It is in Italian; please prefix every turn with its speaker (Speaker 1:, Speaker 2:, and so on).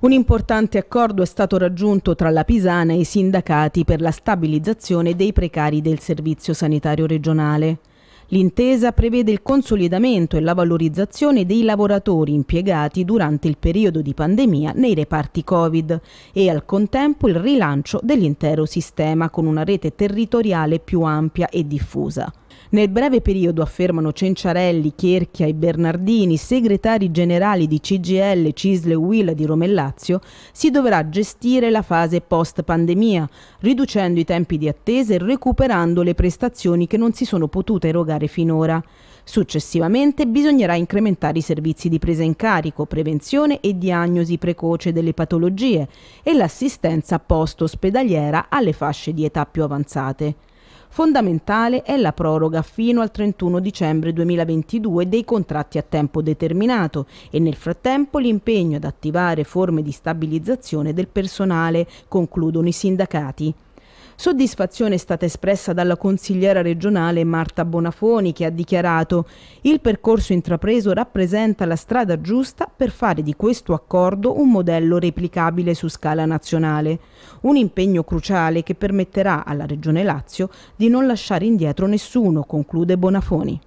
Speaker 1: Un importante accordo è stato raggiunto tra la Pisana e i sindacati per la stabilizzazione dei precari del Servizio Sanitario Regionale. L'intesa prevede il consolidamento e la valorizzazione dei lavoratori impiegati durante il periodo di pandemia nei reparti Covid e al contempo il rilancio dell'intero sistema con una rete territoriale più ampia e diffusa. Nel breve periodo, affermano Cenciarelli, Chierchia e Bernardini, segretari generali di CGL, Cisle e Willa di Romellazio, si dovrà gestire la fase post-pandemia, riducendo i tempi di attesa e recuperando le prestazioni che non si sono potute erogare finora. Successivamente bisognerà incrementare i servizi di presa in carico, prevenzione e diagnosi precoce delle patologie e l'assistenza post-ospedaliera alle fasce di età più avanzate. Fondamentale è la proroga fino al 31 dicembre 2022 dei contratti a tempo determinato e nel frattempo l'impegno ad attivare forme di stabilizzazione del personale, concludono i sindacati. Soddisfazione è stata espressa dalla consigliera regionale Marta Bonafoni che ha dichiarato il percorso intrapreso rappresenta la strada giusta per fare di questo accordo un modello replicabile su scala nazionale. Un impegno cruciale che permetterà alla Regione Lazio di non lasciare indietro nessuno, conclude Bonafoni.